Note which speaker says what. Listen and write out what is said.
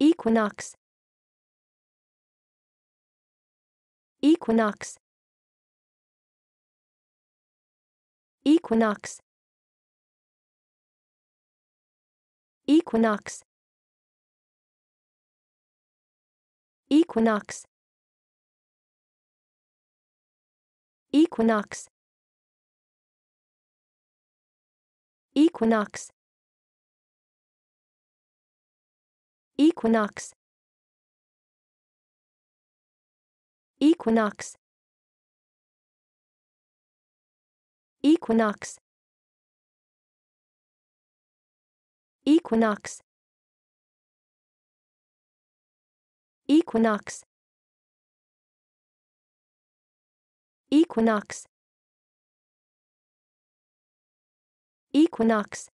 Speaker 1: Equinox Equinox Equinox Equinox Equinox Equinox Equinox Equinox Equinox Equinox Equinox Equinox Equinox Equinox